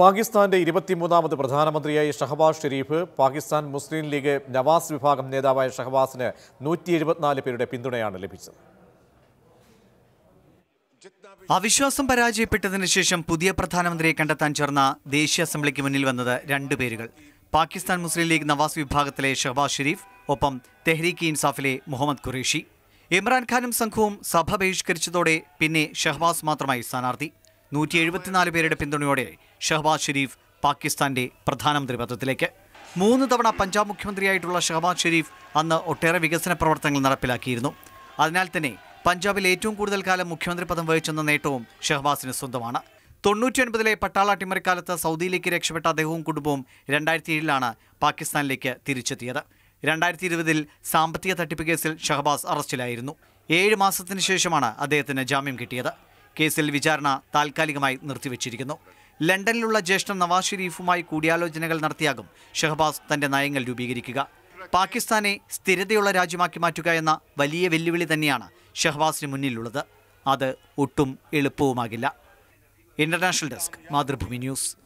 പാകിസ്ഥാന്റെ ഇരുപത്തിമൂന്നാമത് പ്രധാനമന്ത്രിയായി ഷഹബാസ് ഷെരീഫ് പാകിസ്ഥാൻ മുസ്ലിം ലീഗ് നവാസ് വിഭാഗം നേതാവായ ഷഹബാസിന് നൂറ്റി എഴുപത്തിനാല് പേരുടെ പിന്തുണയാണ് ലഭിച്ചത് അവിശ്വാസം പരാജയപ്പെട്ടതിന് ശേഷം പുതിയ പ്രധാനമന്ത്രിയെ കണ്ടെത്താൻ ചേർന്ന ദേശീയ അസംബ്ലിക്ക് മുന്നിൽ വന്നത് രണ്ടു പേരുകൾ പാകിസ്ഥാൻ മുസ്ലിം ലീഗ് നവാസ് വിഭാഗത്തിലെ ഷഹബാസ് ഷെരീഫ് ഒപ്പം തെഹ്രീക്ക് ഇൻസാഫിലെ മുഹമ്മദ് ഖുറേഷി ഇമ്രാൻഖാനും സംഘവും സഭ ബഹിഷ്കരിച്ചതോടെ പിന്നെ ഷഹബാസ് മാത്രമായി സ്ഥാനാർത്ഥി നൂറ്റി എഴുപത്തിനാല് പേരുടെ പിന്തുണയോടെ ഷഹബാസ് ഷെരീഫ് പാകിസ്ഥാന്റെ പ്രധാനമന്ത്രി പദത്തിലേക്ക് മൂന്ന് തവണ പഞ്ചാബ് മുഖ്യമന്ത്രിയായിട്ടുള്ള ഷഹബാസ് ഷെരീഫ് അന്ന് ഒട്ടേറെ വികസന പ്രവർത്തനങ്ങൾ നടപ്പിലാക്കിയിരുന്നു അതിനാൽ തന്നെ പഞ്ചാബിൽ ഏറ്റവും കൂടുതൽ കാലം മുഖ്യമന്ത്രി പദം വഹിച്ചെന്ന നേട്ടവും ഷഹബാസിന് സ്വന്തമാണ് തൊണ്ണൂറ്റിയൊൻപതിലെ പട്ടാള അട്ടിമറിക്കാലത്ത് സൗദിയിലേക്ക് രക്ഷപ്പെട്ട അദ്ദേഹവും കുടുംബവും രണ്ടായിരത്തി ഏഴിലാണ് പാകിസ്ഥാനിലേക്ക് തിരിച്ചെത്തിയത് രണ്ടായിരത്തി ഇരുപതിൽ സാമ്പത്തിക തട്ടിപ്പ് കേസിൽ ഷഹബാസ് അറസ്റ്റിലായിരുന്നു ഏഴ് മാസത്തിന് ശേഷമാണ് അദ്ദേഹത്തിന് ജാമ്യം കിട്ടിയത് കേസിൽ വിചാരണ താൽക്കാലികമായി നിർത്തിവച്ചിരിക്കുന്നു ലണ്ടനിലുള്ള ജ്യേഷ്ഠ നവാസ് ഷെരീഫുമായി കൂടിയാലോചനകൾ നടത്തിയാകും ഷഹബാസ് തന്റെ നയങ്ങൾ രൂപീകരിക്കുക പാകിസ്ഥാനെ സ്ഥിരതയുള്ള രാജ്യമാക്കി മാറ്റുക എന്ന വലിയ വെല്ലുവിളി തന്നെയാണ് ഷഹബാസിന് മുന്നിലുള്ളത് അത് ഒട്ടും എളുപ്പവുമാകില്ല ഇന്റർനാഷണൽ ഡെസ്ക് മാതൃഭൂമി ന്യൂസ്